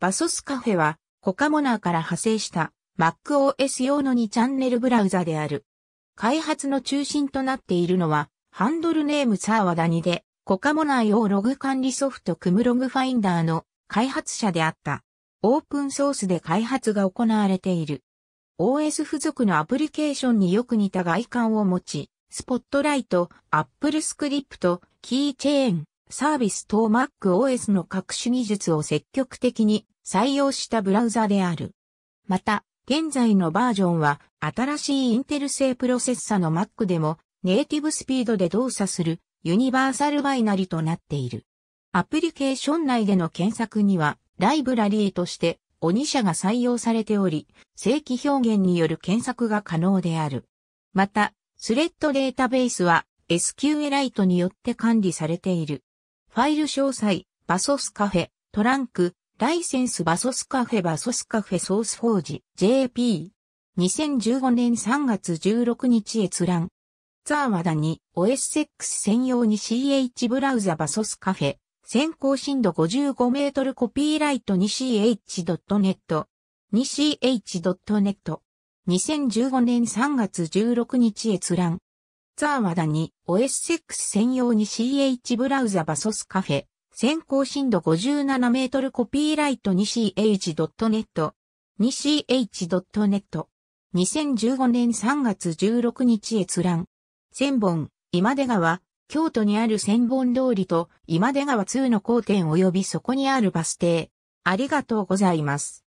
バソスカフェは、コカモナーから派生した MacOS 用の2チャンネルブラウザである。開発の中心となっているのは、ハンドルネームサーワダニで、コカモナー用ログ管理ソフトクムログファインダーの開発者であった。オープンソースで開発が行われている。OS 付属のアプリケーションによく似た外観を持ち、スポットライト、アップルスクリプト、キーチェーン、サービス等 MacOS の各種技術を積極的に採用したブラウザである。また、現在のバージョンは新しいインテル製プロセッサの Mac でもネイティブスピードで動作するユニバーサルバイナリとなっている。アプリケーション内での検索にはライブラリーとしてオニ社が採用されており、正規表現による検索が可能である。また、スレッドデータベースは SQLite によって管理されている。ファイル詳細、バソスカフェ、トランク、ライセンスバソスカフェバソスカフェソースフォージ、JP。2015年3月16日閲覧。ザーワダに OSX 専用に CH ブラウザバソスカフェ。先行深度55メートルコピーライト 2ch.net。2ch.net。2015年3月16日閲覧。ザーワダに OSX 専用に CH ブラウザバソスカフェ、先行深度57メートルコピーライト 2ch.net、2ch.net。2015年3月16日閲覧。千本、今出川、京都にある千本通りと今出川2の交点及びそこにあるバス停。ありがとうございます。